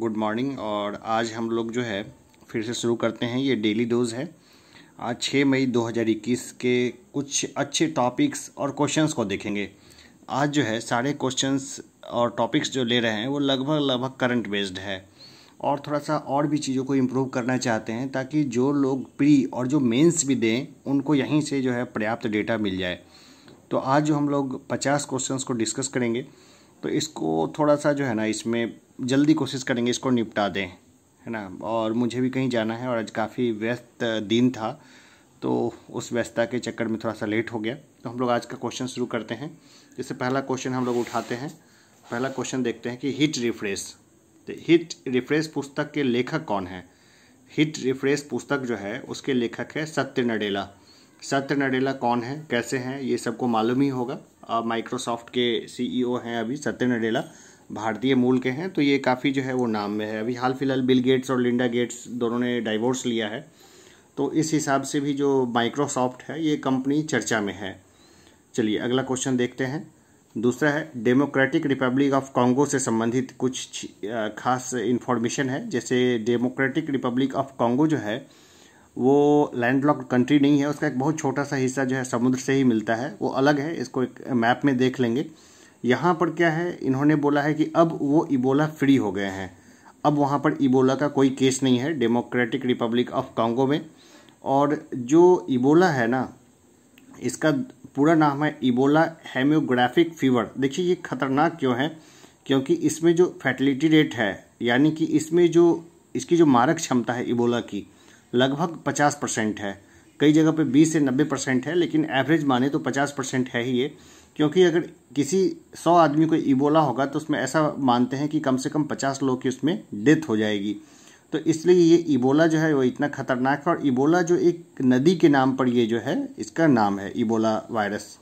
good morning और आज हम लोग जो है फिर से शुरू करते हैं ये डेली डोज है आज 6 मई 2021 के कुछ अच्छे टॉपिक्स और क्वेश्चंस को देखेंगे आज जो है सारे क्वेश्चंस और टॉपिक्स जो ले रहे हैं वो लगभग लगभग करंट बेस्ड है और थोड़ा सा और भी चीज़ों को इम्प्रूव करना चाहते हैं ताकि जो लोग प्री और जो मेन्स भी दें उनको यहीं से जो है पर्याप्त डेटा मिल जाए तो आज जो हम लोग पचास क्वेश्चंस को डिस्कस करेंगे तो इसको थोड़ा सा जो है ना इसमें जल्दी कोशिश करेंगे इसको निपटा दें है ना और मुझे भी कहीं जाना है और आज काफ़ी व्यस्त दिन था तो उस व्यस्तता के चक्कर में थोड़ा सा लेट हो गया तो हम लोग आज का क्वेश्चन शुरू करते हैं जैसे पहला क्वेश्चन हम लोग उठाते हैं पहला क्वेश्चन देखते हैं कि हिट रिफ्रेश तो हिट रिफ्रेश पुस्तक के लेखक कौन है हिट रिफ्रेश पुस्तक जो है उसके लेखक है सत्य नडेला सत्य नडेला कौन है कैसे हैं ये सबको मालूम ही होगा माइक्रोसॉफ्ट के सीईओ e हैं अभी सत्य नडेला भारतीय मूल के हैं तो ये काफ़ी जो है वो नाम में है अभी हाल फिलहाल बिल गेट्स और लिंडा गेट्स दोनों ने डाइवोर्स लिया है तो इस हिसाब से भी जो माइक्रोसॉफ्ट है ये कंपनी चर्चा में है चलिए अगला क्वेश्चन देखते हैं दूसरा है डेमोक्रेटिक रिपब्लिक ऑफ कांगो से संबंधित कुछ खास इन्फॉर्मेशन है जैसे डेमोक्रेटिक रिपब्लिक ऑफ कांगो जो है वो लैंडलॉक कंट्री नहीं है उसका एक बहुत छोटा सा हिस्सा जो है समुद्र से ही मिलता है वो अलग है इसको एक मैप में देख लेंगे यहाँ पर क्या है इन्होंने बोला है कि अब वो इबोला फ्री हो गए हैं अब वहाँ पर इबोला का कोई केस नहीं है डेमोक्रेटिक रिपब्लिक ऑफ कांगो में और जो इबोला है ना इसका पूरा नाम है इबोला हेम्योग्राफिक फीवर देखिए ये खतरनाक क्यों है क्योंकि इसमें जो फैटिलिटी रेट है यानी कि इसमें जो इसकी जो मारक क्षमता है इबोला की लगभग पचास परसेंट है कई जगह पे बीस से नब्बे परसेंट है लेकिन एवरेज माने तो पचास परसेंट है ही ये क्योंकि अगर किसी सौ आदमी को इबोला होगा तो उसमें ऐसा मानते हैं कि कम से कम पचास लोग की उसमें डेथ हो जाएगी तो इसलिए ये इबोला जो है वो इतना खतरनाक है और इबोला जो एक नदी के नाम पर ये जो है इसका नाम है इबोला वायरस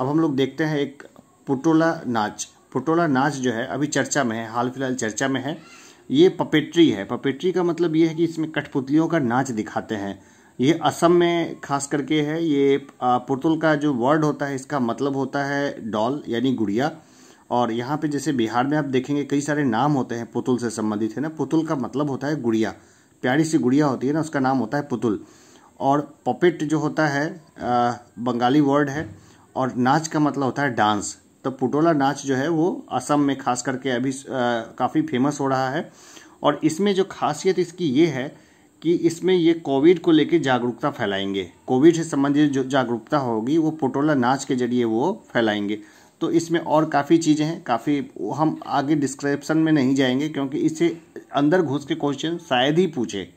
अब हम लोग देखते हैं एक पुटोला नाच पुटोला नाच जो है अभी चर्चा में है हाल फिलहाल चर्चा में है ये पपेट्री है पपेट्री का मतलब ये है कि इसमें कठपुतलियों का नाच दिखाते हैं ये असम में खास करके है ये पुर्तुल का जो वर्ड होता है इसका मतलब होता है डॉल यानी गुड़िया और यहाँ पे जैसे बिहार में आप देखेंगे कई सारे नाम होते हैं पुतुल से संबंधित है ना पुतुल का मतलब होता है गुड़िया प्यारी सी गुड़िया होती है ना उसका नाम होता है पुतुल और पपेट जो होता है आ, बंगाली वर्ड है और नाच का मतलब होता है डांस तो पुटोला नाच जो है वो असम में खास करके अभी काफ़ी फेमस हो रहा है और इसमें जो खासियत इसकी ये है कि इसमें ये कोविड को लेकर जागरूकता फैलाएंगे कोविड से संबंधित जो जागरूकता होगी वो पुटोला नाच के जरिए वो फैलाएंगे तो इसमें और काफ़ी चीज़ें हैं काफ़ी हम आगे डिस्क्रिप्शन में नहीं जाएंगे क्योंकि इसे अंदर घुस के क्वेश्चन शायद ही पूछे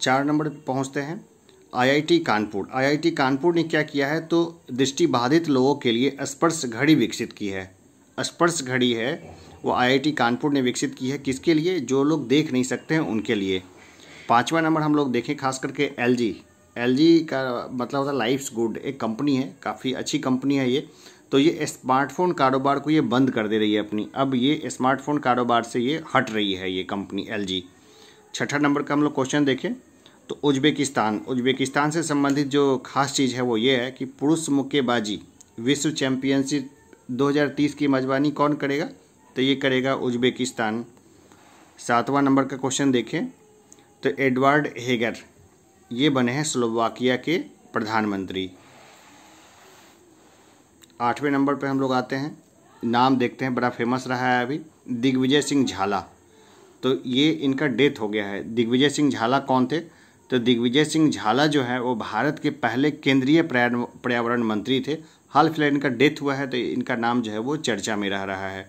चार नंबर पहुंचते हैं आईआईटी कानपुर आईआईटी कानपुर ने क्या किया है तो दृष्टिबाधित लोगों के लिए स्पर्श घड़ी विकसित की है स्पर्श घड़ी है वो आईआईटी कानपुर ने विकसित की है किसके लिए जो लोग देख नहीं सकते हैं उनके लिए पाँचवा नंबर हम लोग देखें खास करके एल जी एल जी का मतलब होता है लाइफ्स गुड एक कंपनी है काफ़ी अच्छी कंपनी है ये तो ये स्मार्टफोन कारोबार को ये बंद कर दे रही है अपनी अब ये स्मार्टफोन कारोबार से ये हट रही है ये कंपनी एल जी छठा नंबर का हम लोग क्वेश्चन देखें तो उज्बेकिस्तान उज्बेकिस्तान से संबंधित जो खास चीज़ है वो ये है कि पुरुष मुक्केबाजी विश्व चैम्पियनशिप 2030 की मेजबानी कौन करेगा तो ये करेगा उज्बेकिस्तान सातवां नंबर का क्वेश्चन देखें तो एडवर्ड हेगर ये बने हैं स्लोवाकिया के प्रधानमंत्री आठवें नंबर पर हम लोग आते हैं नाम देखते हैं बड़ा फेमस रहा है अभी दिग्विजय सिंह झाला तो ये इनका डेथ हो गया है दिग्विजय सिंह झाला कौन थे तो दिग्विजय सिंह झाला जो है वो भारत के पहले केंद्रीय पर्यावरण मंत्री थे हाल फिलहाल इनका डेथ हुआ है तो इनका नाम जो है वो चर्चा में रह रहा है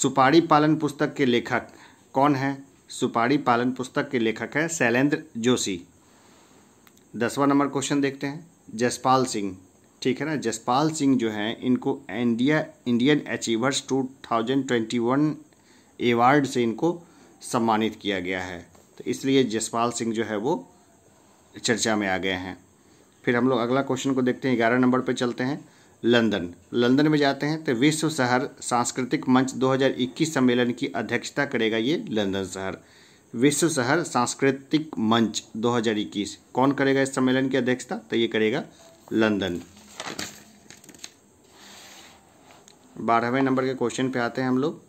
सुपारी पालन पुस्तक के लेखक कौन है सुपारी पालन पुस्तक के लेखक है शैलेंद्र जोशी दसवां नंबर क्वेश्चन देखते हैं जसपाल सिंह ठीक है ना जसपाल सिंह जो हैं इनको इंडिया इंडियन अचीवर्स 2021 एवार्ड से इनको सम्मानित किया गया है तो इसलिए जसपाल सिंह जो है वो चर्चा में आ गए हैं फिर हम लोग अगला क्वेश्चन को देखते हैं ग्यारह नंबर पर चलते हैं लंदन लंदन में जाते हैं तो विश्व शहर सांस्कृतिक मंच 2021 सम्मेलन की अध्यक्षता करेगा ये लंदन शहर विश्व शहर सांस्कृतिक मंच 2021 कौन करेगा इस सम्मेलन की अध्यक्षता तो ये करेगा लंदन बारहवें नंबर के क्वेश्चन पे आते हैं हम लोग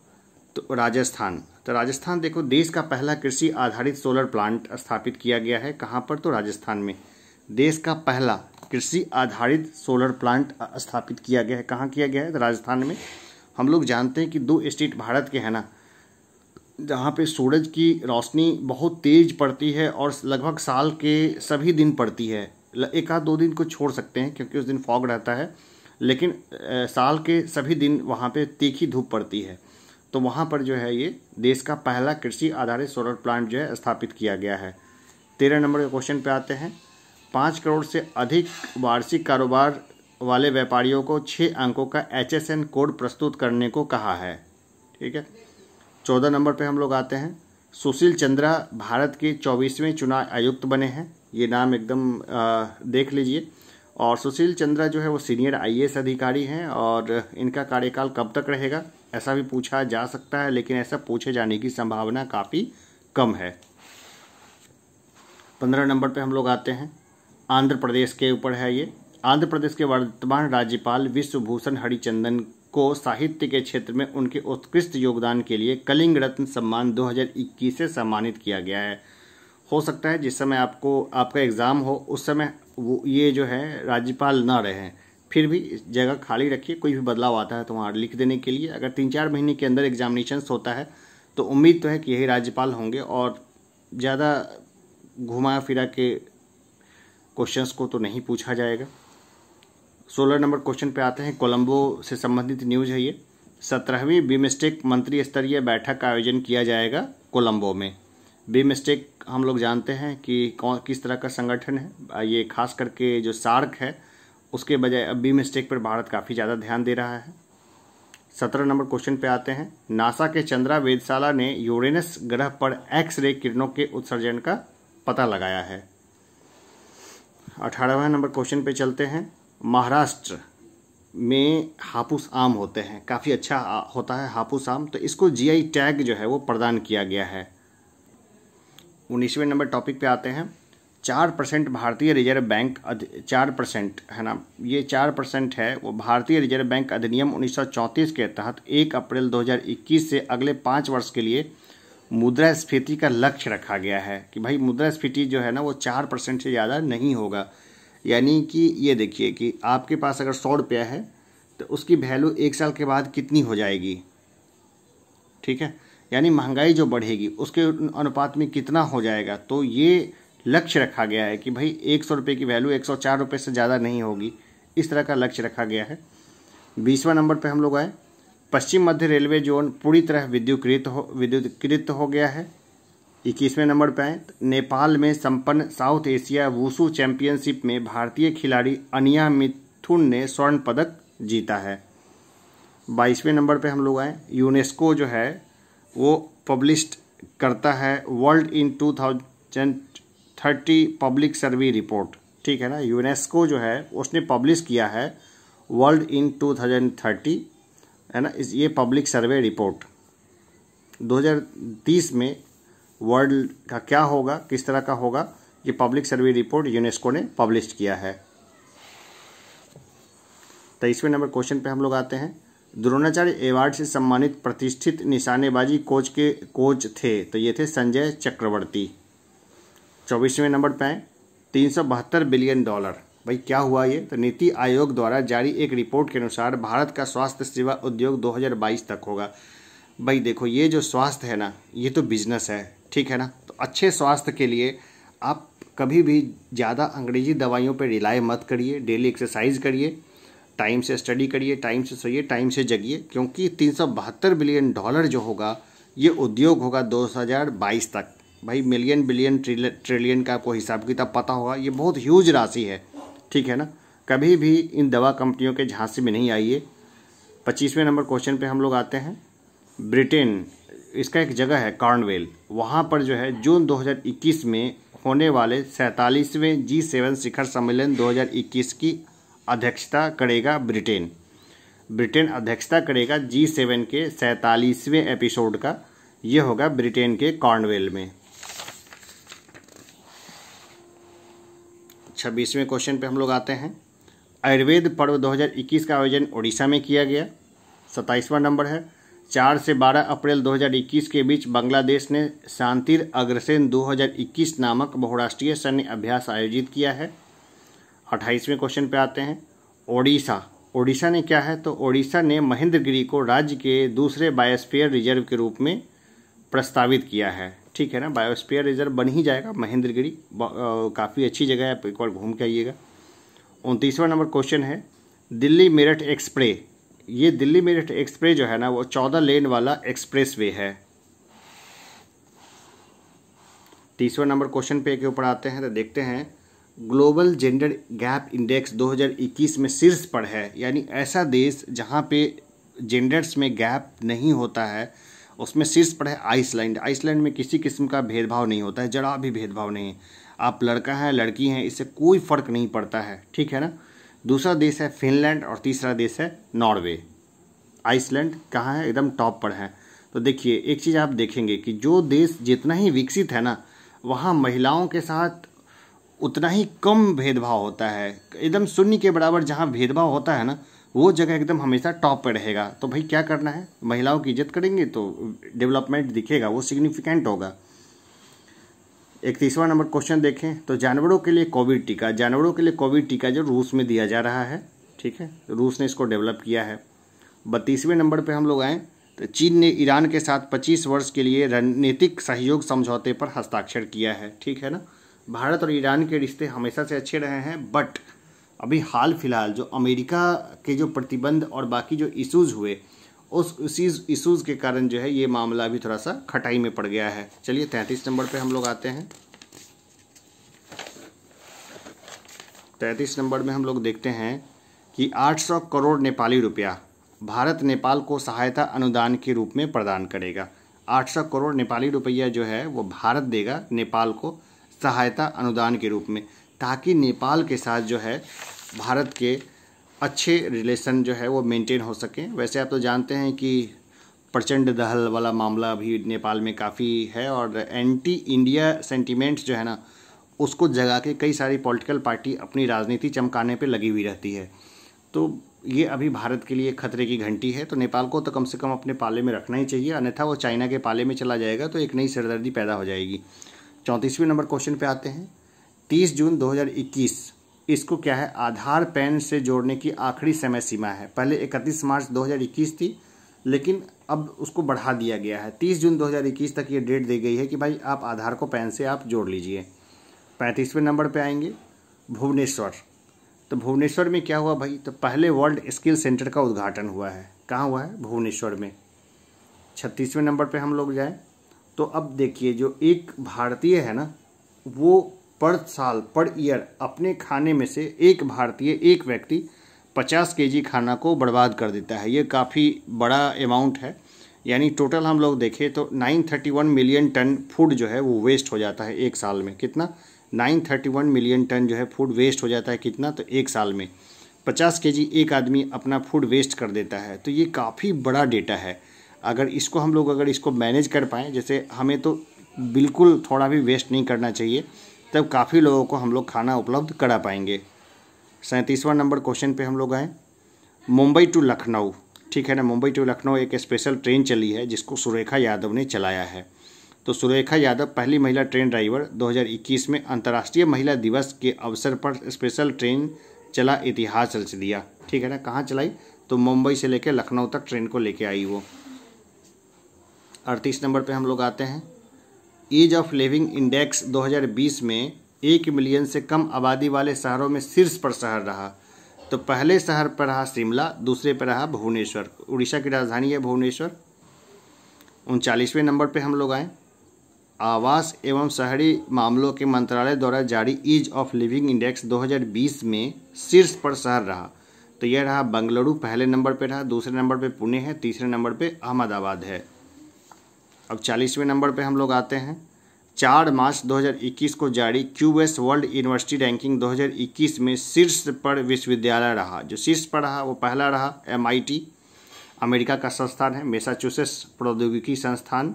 तो राजस्थान तो राजस्थान देखो देश का पहला कृषि आधारित सोलर प्लांट स्थापित किया गया है कहाँ पर तो राजस्थान में देश का पहला कृषि आधारित सोलर प्लांट स्थापित किया गया है कहाँ किया गया है तो राजस्थान में हम लोग जानते हैं कि दो स्टेट भारत के हैं ना जहाँ पे सूरज की रोशनी बहुत तेज़ पड़ती है और लगभग साल के सभी दिन पड़ती है एक आध दो दिन को छोड़ सकते हैं क्योंकि उस दिन फॉग रहता है लेकिन साल के सभी दिन वहाँ पे तीखी धूप पड़ती है तो वहाँ पर जो है ये देश का पहला कृषि आधारित सोलर प्लांट जो है स्थापित किया गया है तेरह नंबर के क्वेश्चन पे आते हैं पाँच करोड़ से अधिक वार्षिक कारोबार वाले व्यापारियों को छः अंकों का एच कोड प्रस्तुत करने को कहा है ठीक है चौदह नंबर पर हम लोग आते हैं सुशील चंद्रा भारत के चौबीसवें चुनाव आयुक्त बने हैं ये नाम एकदम आ, देख लीजिए और सुशील चंद्रा जो है वो सीनियर आईएएस अधिकारी हैं और इनका कार्यकाल कब तक रहेगा ऐसा भी पूछा जा सकता है लेकिन ऐसा पूछे जाने की संभावना काफ़ी कम है पंद्रह नंबर पे हम लोग आते हैं आंध्र प्रदेश के ऊपर है ये आंध्र प्रदेश के वर्तमान राज्यपाल विश्वभूषण हरिचंदन को साहित्य के क्षेत्र में उनके उत्कृष्ट योगदान के लिए कलिंग रत्न सम्मान 2021 से सम्मानित किया गया है हो सकता है जिस समय आपको आपका एग्ज़ाम हो उस समय वो ये जो है राज्यपाल ना रहे फिर भी जगह खाली रखिए कोई भी बदलाव आता है तो वहाँ लिख देने के लिए अगर तीन चार महीने के अंदर एग्जामिनेशन होता है तो उम्मीद तो है कि यही राज्यपाल होंगे और ज़्यादा घुमा फिरा के क्वेश्चंस को तो नहीं पूछा जाएगा सोलह नंबर क्वेश्चन पे आते हैं कोलंबो से संबंधित न्यूज है ये सत्रहवीं बिमस्टेक मंत्री स्तरीय बैठक का आयोजन किया जाएगा कोलंबो में बी मिस्टेक हम लोग जानते हैं कि कौन किस तरह का संगठन है ये खास करके जो सार्क है उसके बजाय अब बी मिस्टेक पर भारत काफ़ी ज़्यादा ध्यान दे रहा है सत्रह नंबर क्वेश्चन पे आते हैं नासा के चंद्रा वेदशाला ने यूरेनस ग्रह पर एक्स रे किरणों के उत्सर्जन का पता लगाया है अठारहवा नंबर क्वेश्चन पे चलते हैं महाराष्ट्र में हापुस आम होते हैं काफ़ी अच्छा होता है हापुस आम तो इसको जीआई टैग जो है वो प्रदान किया गया है उन्नीसवें नंबर टॉपिक पे आते हैं चार परसेंट भारतीय रिजर्व बैंक चार परसेंट है ना ये चार परसेंट है वो भारतीय रिजर्व बैंक अधिनियम 1934 के तहत एक अप्रैल 2021 से अगले पाँच वर्ष के लिए मुद्रा स्फीति का लक्ष्य रखा गया है कि भाई मुद्रा स्फीति जो है ना वो चार परसेंट से ज़्यादा नहीं होगा यानी कि ये देखिए कि आपके पास अगर सौ रुपया है तो उसकी वैल्यू एक साल के बाद कितनी हो जाएगी ठीक है यानी महंगाई जो बढ़ेगी उसके अनुपात में कितना हो जाएगा तो ये लक्ष्य रखा गया है कि भाई एक सौ रुपये की वैल्यू एक सौ चार रुपये से ज़्यादा नहीं होगी इस तरह का लक्ष्य रखा गया है बीसवा नंबर पर हम लोग आए पश्चिम मध्य रेलवे जोन पूरी तरह विद्युकृत हो विद्युतकृत हो गया है इक्कीसवें नंबर पर आए नेपाल में संपन्न साउथ एशिया वूसू चैंपियनशिप में भारतीय खिलाड़ी अनिया मिथुन ने स्वर्ण पदक जीता है बाईसवें नंबर पर हम लोग आए यूनेस्को जो है वो पब्लिश करता है world in two thousand thirty public survey report ठीक है ना यूनेस्को जो है उसने पब्लिश किया है world in two thousand thirty है ना इस ये पब्लिक सर्वे रिपोर्ट 2030 में वर्ल्ड का क्या होगा किस तरह का होगा ये पब्लिक सर्वे रिपोर्ट यूनेस्को ने पब्लिश किया है तेईसवें नंबर क्वेश्चन पे हम लोग आते हैं द्रोणाचार्य अवार्ड से सम्मानित प्रतिष्ठित निशानेबाजी कोच के कोच थे तो ये थे संजय चक्रवर्ती चौबीसवें नंबर पर तीन सौ बहत्तर बिलियन डॉलर भाई क्या हुआ ये तो नीति आयोग द्वारा जारी एक रिपोर्ट के अनुसार भारत का स्वास्थ्य सेवा उद्योग 2022 तक होगा भाई देखो ये जो स्वास्थ्य है ना ये तो बिजनेस है ठीक है ना तो अच्छे स्वास्थ्य के लिए आप कभी भी ज़्यादा अंग्रेजी दवाइयों पर रिलाय मत करिए डेली एक्सरसाइज करिए टाइम से स्टडी करिए टाइम से सोइए टाइम से जगिए क्योंकि तीन बिलियन डॉलर जो होगा ये उद्योग होगा 2022 तक भाई मिलियन बिलियन ट्रिलियन का कोई हिसाब किताब पता होगा ये बहुत ह्यूज राशि है ठीक है ना कभी भी इन दवा कंपनियों के झांसे में नहीं आइए पच्चीसवें नंबर क्वेश्चन पे हम लोग आते हैं ब्रिटेन इसका एक जगह है कॉर्नवेल वहाँ पर जो है जून 2021 में होने वाले सैंतालीसवें जी सेवन शिखर सम्मेलन 2021 की अध्यक्षता करेगा ब्रिटेन ब्रिटेन अध्यक्षता करेगा जी सेवन के सैंतालीसवें एपिसोड का ये होगा ब्रिटेन के कॉर्नवेल में छब्बीसवें क्वेश्चन पे हम लोग आते हैं आयुर्वेद पर्व 2021 का आयोजन ओडिशा में किया गया सत्ताईसवां नंबर है चार से बारह अप्रैल 2021 के बीच बांग्लादेश ने शांतिर अग्रसेन 2021 नामक बहुराष्ट्रीय सैन्य अभ्यास आयोजित किया है अट्ठाईसवें क्वेश्चन पे आते हैं ओडिशा ओडिशा ने क्या है तो ओडिशा ने महेंद्रगिरी को राज्य के दूसरे बायोस्फीयर रिजर्व के रूप में प्रस्तावित किया है ठीक है ना बायोस्फीयर रिजर्व बन ही जाएगा महेंद्रगिरी काफ़ी अच्छी जगह है आप एक बार घूम के आइएगा उनतीसवा नंबर क्वेश्चन है दिल्ली मेरठ एक्सप्रे ये दिल्ली मेरठ एक्सप्रे जो है ना वो चौदह लेन वाला एक्सप्रेस वे है तीसवा नंबर क्वेश्चन पे के ऊपर आते हैं तो देखते हैं ग्लोबल जेंडर गैप इंडेक्स 2021 में शीर्ष पर है यानी ऐसा देश जहाँ पे जेंडर्स में गैप नहीं होता है उसमें शीर्ष पर है आइसलैंड आइसलैंड में किसी किस्म का भेदभाव नहीं होता है जरा भी भेदभाव नहीं है आप लड़का हैं लड़की हैं इससे कोई फ़र्क नहीं पड़ता है ठीक है ना दूसरा देश है फिनलैंड और तीसरा देश है नॉर्वे आइसलैंड कहाँ है एकदम टॉप पर है तो देखिए एक चीज़ आप देखेंगे कि जो देश जितना ही विकसित है ना वहाँ महिलाओं के साथ उतना ही कम भेदभाव होता है एकदम शून्य के बराबर जहाँ भेदभाव होता है ना वो जगह एकदम हमेशा टॉप पर रहेगा तो भाई क्या करना है महिलाओं की इज्जत करेंगे तो डेवलपमेंट दिखेगा वो सिग्निफिकेंट होगा एक तीसवा नंबर क्वेश्चन देखें तो जानवरों के लिए कोविड टीका जानवरों के लिए कोविड टीका जो रूस में दिया जा रहा है ठीक है रूस ने इसको डेवलप किया है बत्तीसवें नंबर पर हम लोग आएँ तो चीन ने ईरान के साथ 25 वर्ष के लिए रणनीतिक सहयोग समझौते पर हस्ताक्षर किया है ठीक है ना भारत और ईरान के रिश्ते हमेशा से अच्छे रहे हैं बट अभी हाल फिलहाल जो अमेरिका के जो प्रतिबंध और बाकी जो इश्यूज़ हुए उस उसी इशूज़ के कारण जो है ये मामला भी थोड़ा सा खटाई में पड़ गया है चलिए तैंतीस नंबर पे हम लोग आते हैं तैंतीस नंबर में हम लोग देखते हैं कि 800 करोड़ नेपाली रुपया भारत नेपाल को सहायता अनुदान के रूप में प्रदान करेगा सौ करोड़ नेपाली रुपया जो है वो भारत देगा नेपाल को सहायता अनुदान के रूप में ताकि नेपाल के साथ जो है भारत के अच्छे रिलेशन जो है वो मेंटेन हो सकें वैसे आप तो जानते हैं कि प्रचंड दहल वाला मामला अभी नेपाल में काफ़ी है और एंटी इंडिया सेंटिमेंट्स जो है ना उसको जगा के कई सारी पॉलिटिकल पार्टी अपनी राजनीति चमकाने पे लगी हुई रहती है तो ये अभी भारत के लिए खतरे की घंटी है तो नेपाल को तो कम से कम अपने पाले में रखना ही चाहिए अन्यथा वो चाइना के पाले में चला जाएगा तो एक नई सरदर्दी पैदा हो जाएगी चौंतीसवें नंबर क्वेश्चन पे आते हैं तीस जून 2021 इसको क्या है आधार पैन से जोड़ने की आखिरी समय सीमा है पहले इकतीस मार्च 2021 थी लेकिन अब उसको बढ़ा दिया गया है तीस जून 2021 तक ये डेट दी गई है कि भाई आप आधार को पैन से आप जोड़ लीजिए पैंतीसवें नंबर पर आएंगे भुवनेश्वर तो भुवनेश्वर में क्या हुआ भाई तो पहले वर्ल्ड स्किल सेंटर का उद्घाटन हुआ है कहाँ हुआ है भुवनेश्वर में छत्तीसवें नंबर पे हम लोग जाएँ तो अब देखिए जो एक भारतीय है ना वो पर साल पर ईयर अपने खाने में से एक भारतीय एक व्यक्ति 50 केजी खाना को बर्बाद कर देता है ये काफ़ी बड़ा अमाउंट है यानी टोटल हम लोग देखें तो 931 मिलियन टन फूड जो है वो वेस्ट हो जाता है एक साल में कितना 931 मिलियन टन जो है फूड वेस्ट हो जाता है कितना तो एक साल में 50 केजी एक आदमी अपना फूड वेस्ट कर देता है तो ये काफ़ी बड़ा डेटा है अगर इसको हम लोग अगर इसको मैनेज कर पाएँ जैसे हमें तो बिल्कुल थोड़ा भी वेस्ट नहीं करना चाहिए तब काफ़ी लोगों को हम लोग खाना उपलब्ध करा पाएंगे सैंतीसवां नंबर क्वेश्चन पे हम लोग आए मुंबई टू लखनऊ ठीक है ना मुंबई टू लखनऊ एक स्पेशल ट्रेन चली है जिसको सुरेखा यादव ने चलाया है तो सुरेखा यादव पहली महिला ट्रेन ड्राइवर 2021 में अंतर्राष्ट्रीय महिला दिवस के अवसर पर स्पेशल ट्रेन चला इतिहास रच दिया ठीक है ना कहाँ चलाई तो मुंबई से लेकर लखनऊ तक ट्रेन को लेके आई वो अड़तीस नंबर पे हम लोग आते हैं ईज ऑफ लिविंग इंडेक्स 2020 में एक मिलियन से कम आबादी वाले शहरों में शीर्ष पर शहर रहा तो पहले शहर पर रहा शिमला दूसरे पर रहा भुवनेश्वर उड़ीसा की राजधानी है भुवनेश्वर उनचालीसवें नंबर पे हम लोग आए आवास एवं शहरी मामलों के मंत्रालय द्वारा जारी ईज ऑफ लिविंग इंडेक्स 2020 में शीर्ष पर शहर रहा तो यह रहा बंगलुरु पहले नंबर पे रहा दूसरे नंबर पे पुणे है तीसरे नंबर पे अहमदाबाद है अब चालीसवें नंबर पे हम लोग आते हैं चार मार्च 2021 को जारी क्यूएस वर्ल्ड यूनिवर्सिटी रैंकिंग 2021 में शीर्ष पर विश्वविद्यालय रहा जो शीर्ष पर रहा वो पहला रहा एमआईटी अमेरिका का संस्थान है मेसाचुसेट्स प्रौद्योगिकी संस्थान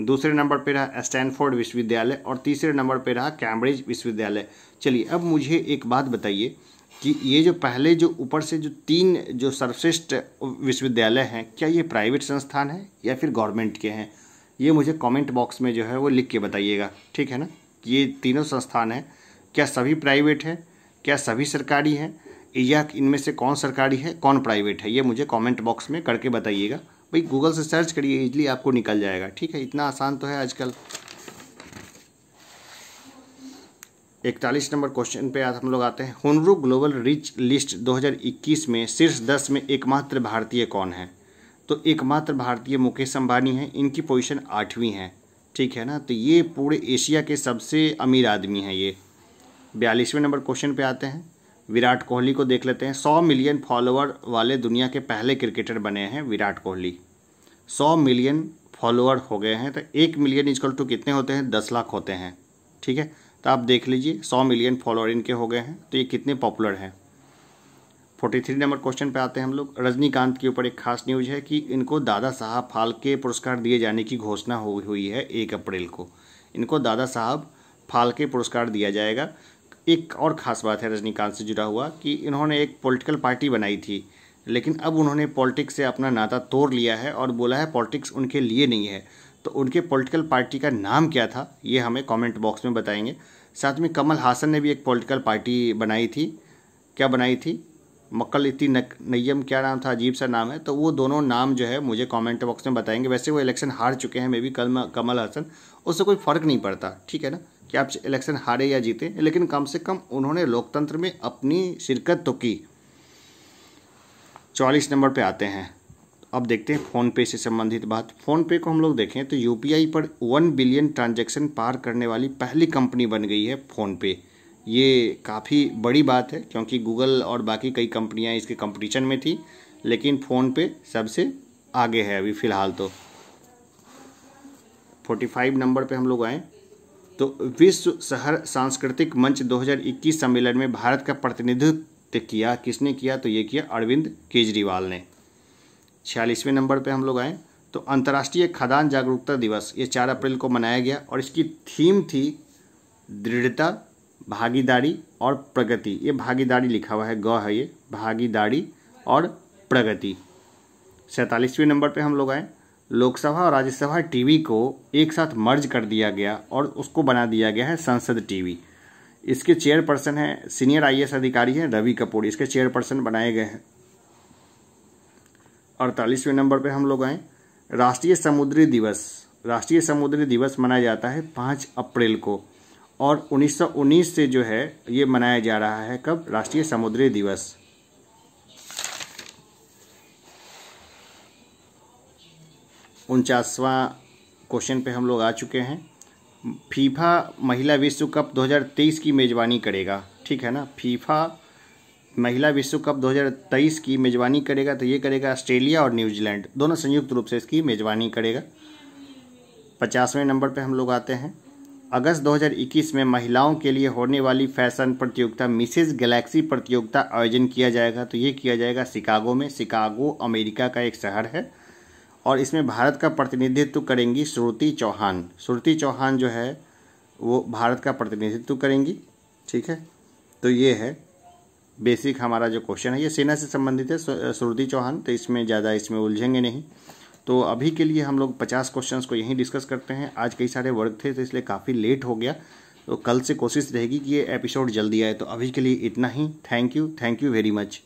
दूसरे नंबर पर रहा स्टैनफोर्ड विश्वविद्यालय और तीसरे नंबर पर रहा कैम्ब्रिज विश्वविद्यालय चलिए अब मुझे एक बात बताइए कि ये जो पहले जो ऊपर से जो तीन जो सर्वश्रेष्ठ विश्वविद्यालय हैं क्या ये प्राइवेट संस्थान हैं या फिर गवर्नमेंट के हैं ये मुझे कमेंट बॉक्स में जो है वो लिख के बताइएगा ठीक है ना ये तीनों संस्थान हैं क्या सभी प्राइवेट हैं क्या सभी सरकारी हैं या इनमें से कौन सरकारी है कौन प्राइवेट है ये मुझे कमेंट बॉक्स में करके बताइएगा भाई गूगल से सर्च करिए इजली आपको निकल जाएगा ठीक है इतना आसान तो है आजकल इकतालीस नंबर क्वेश्चन पे आज हम लोग आते हैं हुनरू ग्लोबल रिच लिस्ट 2021 में शीर्ष 10 में एकमात्र भारतीय कौन है तो एकमात्र भारतीय मुकेश अम्बानी हैं इनकी पोजीशन आठवीं है ठीक है ना तो ये पूरे एशिया के सबसे अमीर आदमी हैं ये बयालीसवें नंबर क्वेश्चन पे आते हैं विराट कोहली को देख लेते हैं सौ मिलियन फॉलोअर वाले दुनिया के पहले क्रिकेटर बने हैं विराट कोहली सौ मिलियन फॉलोअर हो गए हैं तो एक मिलियन इजकल टू कितने होते हैं दस लाख होते हैं ठीक है तो आप देख लीजिए सौ मिलियन फॉलोअर इनके हो गए हैं तो ये कितने पॉपुलर हैं फोर्टी थ्री नंबर क्वेश्चन पे आते हैं हम लोग रजनीकांत के ऊपर एक खास न्यूज है कि इनको दादा साहब फालके पुरस्कार दिए जाने की घोषणा हो हुई है एक अप्रैल को इनको दादा साहब फालके पुरस्कार दिया जाएगा एक और ख़ास बात है रजनीकांत से जुड़ा हुआ कि इन्होंने एक पॉलिटिकल पार्टी बनाई थी लेकिन अब उन्होंने पॉलिटिक्स से अपना नाता तोड़ लिया है और बोला है पॉलिटिक्स उनके लिए नहीं है तो उनके पॉलिटिकल पार्टी का नाम क्या था ये हमें कमेंट बॉक्स में बताएंगे साथ में कमल हासन ने भी एक पॉलिटिकल पार्टी बनाई थी क्या बनाई थी मक्कल इति नैयम क्या नाम था अजीब सा नाम है तो वो दोनों नाम जो है मुझे कमेंट बॉक्स में बताएंगे वैसे वो इलेक्शन हार चुके हैं मे बी कल कमल हसन उससे कोई फ़र्क नहीं पड़ता ठीक है ना कि आप इलेक्शन हारे या जीते लेकिन कम से कम उन्होंने लोकतंत्र में अपनी शिरकत तो की चौलीस नंबर पर आते हैं अब देखते हैं फ़ोन पे से संबंधित बात फ़ोन पे को हम लोग देखें तो यूपीआई पर वन बिलियन ट्रांजैक्शन पार करने वाली पहली कंपनी बन गई है फ़ोन पे ये काफ़ी बड़ी बात है क्योंकि गूगल और बाकी कई कंपनियां इसके कंपटीशन में थी लेकिन फ़ोन पे सबसे आगे है अभी फ़िलहाल तो 45 नंबर पे हम लोग आए तो विश्व शहर सांस्कृतिक मंच 2021 सम्मेलन में भारत का प्रतिनिधित्व किया किसने किया तो ये किया अरविंद केजरीवाल ने छियालीसवें नंबर पर हम लोग आए तो अंतर्राष्ट्रीय खदान जागरूकता दिवस ये चार अप्रैल को मनाया गया और इसकी थीम थी दृढ़ता भागीदारी और प्रगति ये भागीदारी लिखा हुआ है ग है ये भागीदारी और प्रगति सैंतालीसवें नंबर पे हम लोग आए लोकसभा और राज्यसभा टीवी को एक साथ मर्ज कर दिया गया और उसको बना दिया गया है संसद टीवी इसके चेयरपर्सन है सीनियर आईएएस अधिकारी हैं रवि कपूर इसके चेयरपर्सन बनाए गए हैं अड़तालीसवें नंबर पे हम लोग आए राष्ट्रीय समुद्री दिवस राष्ट्रीय समुद्री दिवस मनाया जाता है पाँच अप्रैल को और 1919 से जो है ये मनाया जा रहा है कब राष्ट्रीय समुद्री दिवस उनचासवा क्वेश्चन पे हम लोग आ चुके हैं फीफा महिला विश्व कप 2023 की मेज़बानी करेगा ठीक है ना फीफा महिला विश्व कप 2023 की मेज़बानी करेगा तो ये करेगा ऑस्ट्रेलिया और न्यूजीलैंड दोनों संयुक्त रूप से इसकी मेज़बानी करेगा पचासवें नंबर पे हम लोग आते हैं अगस्त 2021 में महिलाओं के लिए होने वाली फैशन प्रतियोगिता मिसेज गैलेक्सी प्रतियोगिता आयोजन किया जाएगा तो ये किया जाएगा शिकागो में शिकागो अमेरिका का एक शहर है और इसमें भारत का प्रतिनिधित्व करेंगी श्रुति चौहान श्रुति चौहान जो है वो भारत का प्रतिनिधित्व करेंगी ठीक है तो ये है बेसिक हमारा जो क्वेश्चन है ये सेना से संबंधित है श्रुति चौहान तो इसमें ज़्यादा इसमें उलझेंगे नहीं तो अभी के लिए हम लोग पचास क्वेश्चन को यहीं डिस्कस करते हैं आज कई सारे वर्ग थे तो इसलिए काफ़ी लेट हो गया तो कल से कोशिश रहेगी कि ये एपिसोड जल्दी आए तो अभी के लिए इतना ही thank you thank you very much